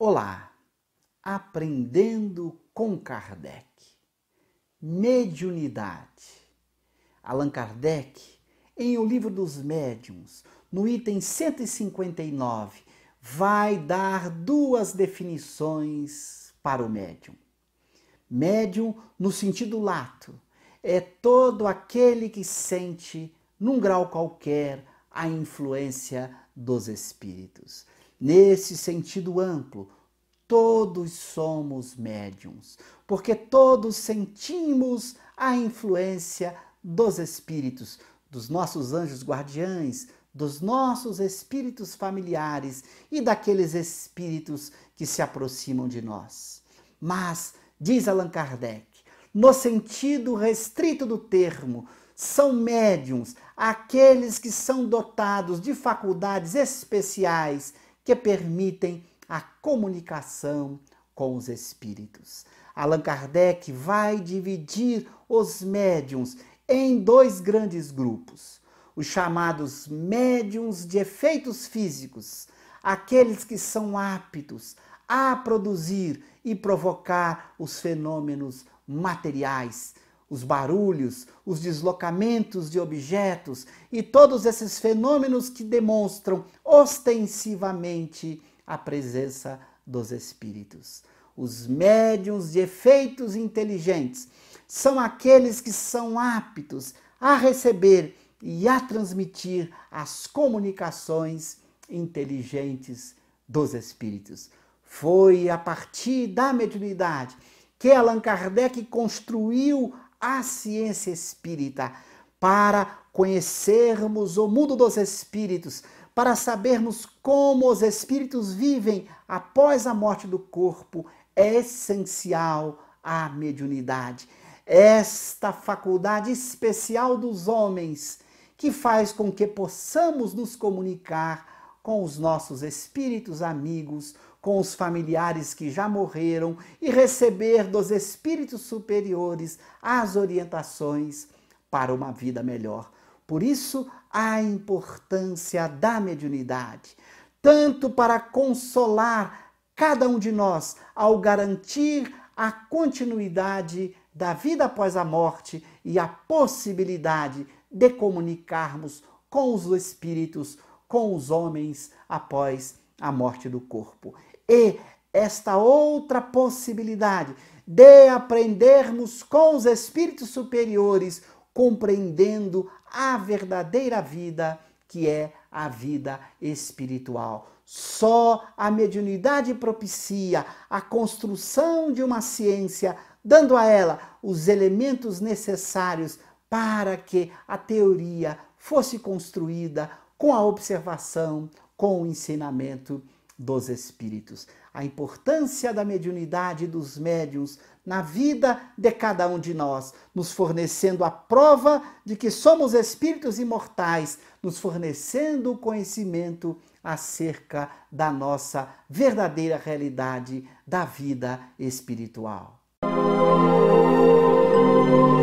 Olá, aprendendo com Kardec. Mediunidade. Allan Kardec, em O Livro dos Médiuns, no item 159, vai dar duas definições para o médium. Médium, no sentido lato, é todo aquele que sente, num grau qualquer, a influência dos espíritos Nesse sentido amplo, todos somos médiums, porque todos sentimos a influência dos espíritos, dos nossos anjos guardiães, dos nossos espíritos familiares e daqueles espíritos que se aproximam de nós. Mas, diz Allan Kardec, no sentido restrito do termo, são médiums aqueles que são dotados de faculdades especiais que permitem a comunicação com os espíritos. Allan Kardec vai dividir os médiums em dois grandes grupos: os chamados médiums de efeitos físicos, aqueles que são aptos a produzir e provocar os fenômenos materiais os barulhos, os deslocamentos de objetos e todos esses fenômenos que demonstram ostensivamente a presença dos espíritos. Os médiums de efeitos inteligentes são aqueles que são aptos a receber e a transmitir as comunicações inteligentes dos espíritos. Foi a partir da mediunidade que Allan Kardec construiu à ciência espírita para conhecermos o mundo dos espíritos, para sabermos como os espíritos vivem após a morte do corpo, é essencial a mediunidade. Esta faculdade especial dos homens que faz com que possamos nos comunicar com os nossos espíritos amigos, com os familiares que já morreram e receber dos espíritos superiores as orientações para uma vida melhor. Por isso, a importância da mediunidade, tanto para consolar cada um de nós ao garantir a continuidade da vida após a morte e a possibilidade de comunicarmos com os espíritos com os homens após a morte do corpo. E esta outra possibilidade de aprendermos com os espíritos superiores, compreendendo a verdadeira vida, que é a vida espiritual. Só a mediunidade propicia a construção de uma ciência, dando a ela os elementos necessários para que a teoria fosse construída, com a observação, com o ensinamento dos espíritos. A importância da mediunidade dos médiuns na vida de cada um de nós, nos fornecendo a prova de que somos espíritos imortais, nos fornecendo o conhecimento acerca da nossa verdadeira realidade da vida espiritual. Música